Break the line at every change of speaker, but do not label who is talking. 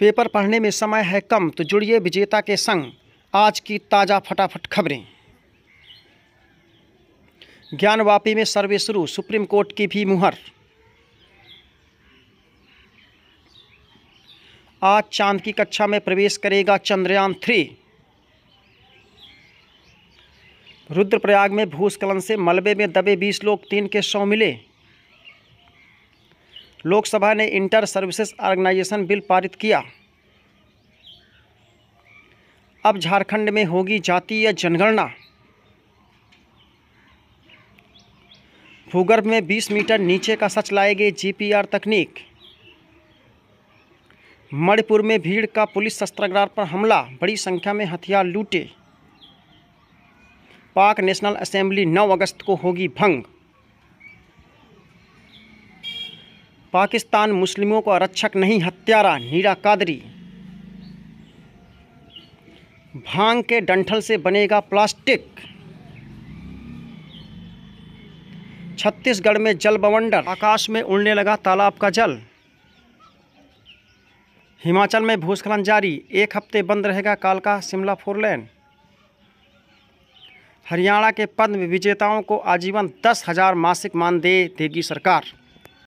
paper पढ़ने में समय है कम तो जुड़िए विजेता के संग आज की ताज़ा फटाफट खबरें ज्ञानवापी में सर्वे शुरू सुप्रीम कोर्ट की भी मुहर आज चांद की कक्षा में प्रवेश करेगा चंद्रयान थ्री रुद्रप्रयाग में भूस्खलन से मलबे में दबे बीस लोग तीन के शव मिले लोकसभा ने इंटर सर्विसेज ऑर्गेनाइजेशन बिल पारित किया अब झारखंड में होगी जातीय जनगणना भूगर्भ में 20 मीटर नीचे का सच लाएगी जीपीआर तकनीक मणिपुर में भीड़ का पुलिस शस्त्रागार पर हमला बड़ी संख्या में हथियार लूटे पाक नेशनल असेंबली 9 अगस्त को होगी भंग पाकिस्तान मुस्लिमों को आरक्षक नहीं हत्यारा नीरा कादरी भांग के डंठल से बनेगा प्लास्टिक छत्तीसगढ़ में जल बवंडर आकाश में उड़ने लगा तालाब का जल हिमाचल में भूस्खलन जारी एक हफ्ते बंद रहेगा कालका शिमला फोरलेन हरियाणा के पद्म विजेताओं को आजीवन दस हजार मासिक मानदेय देगी सरकार